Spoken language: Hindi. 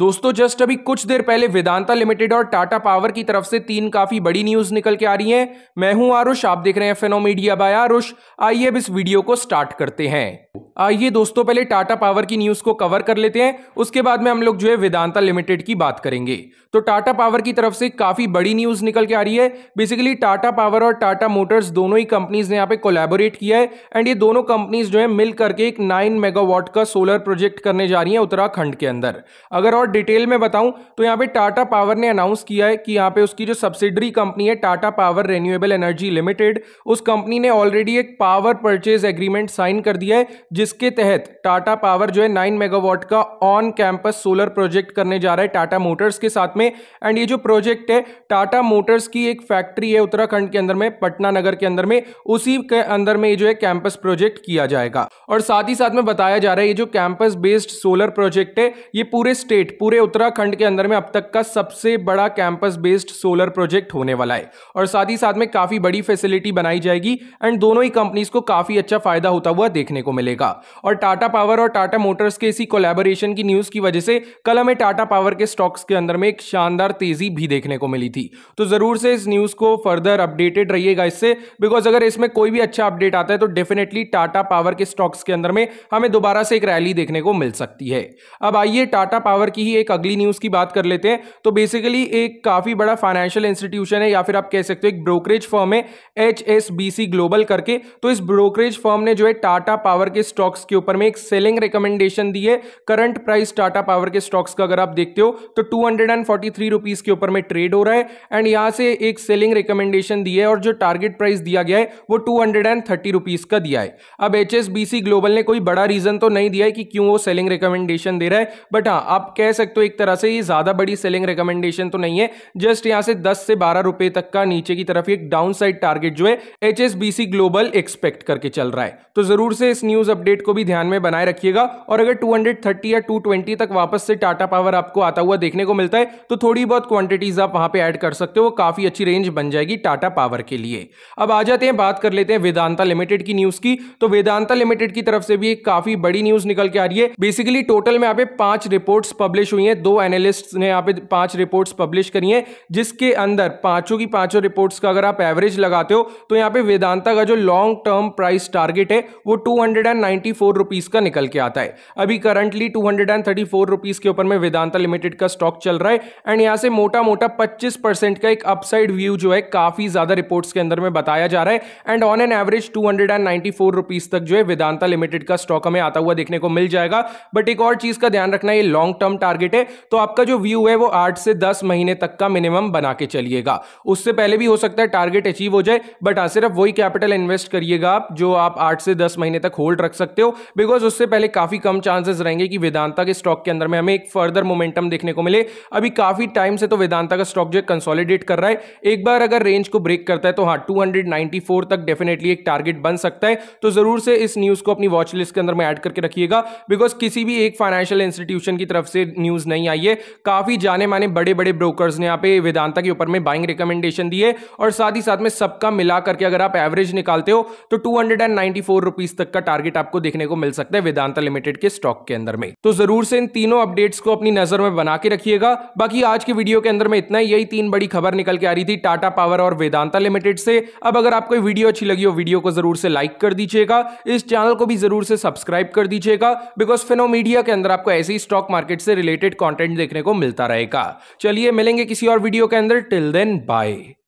दोस्तों जस्ट अभी कुछ देर पहले वेदांता लिमिटेड और टाटा पावर की तरफ से तीन काफी बड़ी न्यूज निकल के आ रही है मैं हूं आरुष आप देख रहे हैं फेनो मीडिया बाय आरुष आइए अब इस वीडियो को स्टार्ट करते हैं आइए दोस्तों पहले टाटा पावर की न्यूज को कवर कर लेते हैं उसके बाद में हम लोग जो है वेदांता लिमिटेड की बात करेंगे तो टाटा पावर की तरफ से काफी बड़ी न्यूज निकल के आ रही है बेसिकली टाटा पावर और टाटा मोटर्स दोनों ही कंपनीज ने यहाँ पे कोलेबोरेट किया है एंड ये दोनों कंपनीज जो है मिल करके एक नाइन मेगावाट का सोलर प्रोजेक्ट करने जा रही है उत्तराखंड के अंदर अगर और डिटेल में बताऊं तो यहाँ पे टाटा पावर ने अनाउंस किया है कि यहाँ पे उसकी जो सब्सिडरी कंपनी है Tata Power renewable energy limited उस कंपनी ने ऑलरेडी एक पावर परचेज एग्रीमेंट साइन कर दिया है जिसके तहत टाटा पावर जो है नाइन मेगावाट का ऑन कैंपस सोलर प्रोजेक्ट करने जा रहा है टाटा मोटर्स के साथ में एंड ये जो प्रोजेक्ट है टाटा मोटर्स की एक फैक्ट्री है उत्तराखंड के अंदर में पटना नगर के अंदर में उसी के अंदर में ये जो है कैंपस प्रोजेक्ट किया जाएगा और साथ ही साथ में बताया जा रहा है ये जो कैंपस बेस्ड सोलर प्रोजेक्ट है ये पूरे स्टेट एट पूरे उत्तराखंड के अंदर में अब तक का सबसे बड़ा कैंपस बेस्ड सोलर प्रोजेक्ट होने वाला है और साथ ही साथ में काफ़ी बड़ी फैसिलिटी बनाई जाएगी एंड दोनों ही कंपनीज को काफ़ी अच्छा फायदा होता हुआ देखने को मिलेगा और टाटा पावर और टाटा मोटर्स के इसी कोलेबोरेशन की न्यूज़ की वजह से कल हमें टाटा पावर के स्टॉक्स के अंदर में एक शानदार तेज़ी भी देखने को मिली थी तो ज़रूर से इस न्यूज़ को फर्दर अपडेटेड रहिएगा इससे बिकॉज अगर इसमें कोई भी अच्छा अपडेट आता है तो डेफिनेटली टाटा पावर के स्टॉक्स के अंदर में हमें दोबारा से एक रैली देखने को मिल सकती है अब आइए टाटा पावर की की ही एक अगली न्यूज़ की बात कर लेते हैं तो बेसिकली एक काफ़ी बड़ा फाइनेंशियल इंस्टीट्यूशन है या फिर आप कह सकते हो एक ब्रोकरेज फर्म है H S B C global करके तो इस ब्रोकरेज फर्म ने जो है टाटा पावर के स्टॉक्स के ऊपर में एक सेलिंग रिकमेंडेशन दी है करंट प्राइस टाटा पावर के स्टॉक्स का अगर आप देखते हो तो टू हंड्रेड के ऊपर में ट्रेड हो रहा है एंड यहाँ से एक सेलिंग रिकमेंडेशन दी है और जो टारगेट प्राइस दिया गया है वो टू हंड्रेड का दिया है अब एच ग्लोबल ने कोई बड़ा रीजन तो नहीं दिया है कि क्यों वो सेलिंग रिकमेंडेशन दे रहा है बट हाँ आप कह कह सकते हो एक तरह से ये ज़्यादा बड़ी सेलिंग रिकमेंडेशन तो नहीं है जस्ट यहाँ से दस से बारह रुपए तक का नीचे की तरफ एक डाउन साइड टारगेट जो है एच ग्लोबल एक्सपेक्ट करके चल रहा है तो ज़रूर से इस न्यूज़ अपडेट को भी ध्यान में बनाए रखिएगा और अगर 230 या 220 तक वापस से टाटा पावर आपको आता हुआ देखने को मिलता है तो थोड़ी बहुत क्वांटिटीज़ आप वहां पर एड कर सकते हो काफ़ी अच्छी रेंज बन जाएगी टाटा पावर के लिए अब आ जाते हैं बात कर लेते हैं वेदांता लिमिटेड की न्यूज़ की तो वेदांता लिमिटेड की तरफ से भी एक काफ़ी बड़ी न्यूज़ निकल के आ रही है बेसिकली टोटल में यहाँ पांच रिपोर्ट्स पब्लिक पब्लिश हुई हैं दो एनालिस्ट ने यहाँ पे पांच रिपोर्ट्स पब्लिश करी हैं जिसके अंदर पांचों की पांचों रिपोर्ट्स का अगर आप एवरेज लगाते हो तो यहाँ पे वेदांता का जो लॉन्ग टर्म प्राइस टारगेट है वो two hundred and ninety four rupees का निकल के आता है अभी currently two hundred and thirty four rupees के ऊपर में वेदांता लिमिटेड का स्टॉक चल रहा है एंड यहाँ से मोटा मोटा पच्चीस परसेंट का एक अपसाइड व्यू जो है काफ़ी ज़्यादा रिपोर्ट्स के अंदर में बताया जा रहा है and on an average two hundred and ninety four rupees तक जो है वेदांता लिमिटेड का स्टॉक हमें आता हुआ देखने को मिल जाएगा बट एक और चीज़ का ध्यान रखना ये लॉन्ग टर्म टारगेट टारगेट है तो आपका जो व्यू है वो आठ से दस महीने तक का मिनिमम बना के चलिएगा उससे पहले भी हो सकता है टारगेट अचीव हो जाए बट हाँ सिर्फ वही कैपिटल इन्वेस्ट करिएगा आप जो आप आठ से दस महीने तक होल्ड रख सकते हो बिकॉज उससे पहले काफ़ी कम चांसेस रहेंगे कि वेदांता के स्टॉक के अंदर में हमें एक फर्दर मोमेंटम देखने को मिले अभी काफ़ी टाइम से तो वेदांता का स्टॉक जो है कंसोलिडेट कर रहा है एक बार अगर रेंज को ब्रेक करता है तो हाँ टू तक डेफिनेटली एक टारगेट बन सकता है तो ज़रूर से इस न्यूज़ को अपनी वॉचलिस्ट के अंदर में एड करके रखिएगा बिकॉज किसी भी एक फाइनेंशियल इंस्टीट्यूशन की तरफ से न्यूज़ नहीं आई है काफ़ी जाने माने बड़े बड़े ब्रोकर्स ने यहाँ पे वेदांता के ऊपर में बाइंग रिकमेंडेशन दिए और साथ ही साथ में सबका मिला करके अगर आप एवरेज निकालते हो तो टू हंड्रेड तक का टारगेट आपको देखने को मिल सकता है वेदांता लिमिटेड के स्टॉक के अंदर में तो जरूर से इन तीनों अपडेट्स को अपनी नजर में बना के रखिएगा बाकी आज के वीडियो के अंदर में इतना ही यही तीन बड़ी खबर निकल के आ रही थी टाटा पावर और वेदांता लिमिटेड से अब अगर आपको वीडियो अच्छी लगी हो वीडियो को जरूर से लाइक कर दीजिएगा इस चैनल को भी जरूर से सब्सक्राइब कर दीजिएगा बिकॉज फिनो मीडिया के अंदर आपको ऐसे ही स्टॉक मार्केट से रिलेटेड रिलेटेड कॉन्टेंट देखने को मिलता रहेगा चलिए मिलेंगे किसी और वीडियो के अंदर टिल देन बाय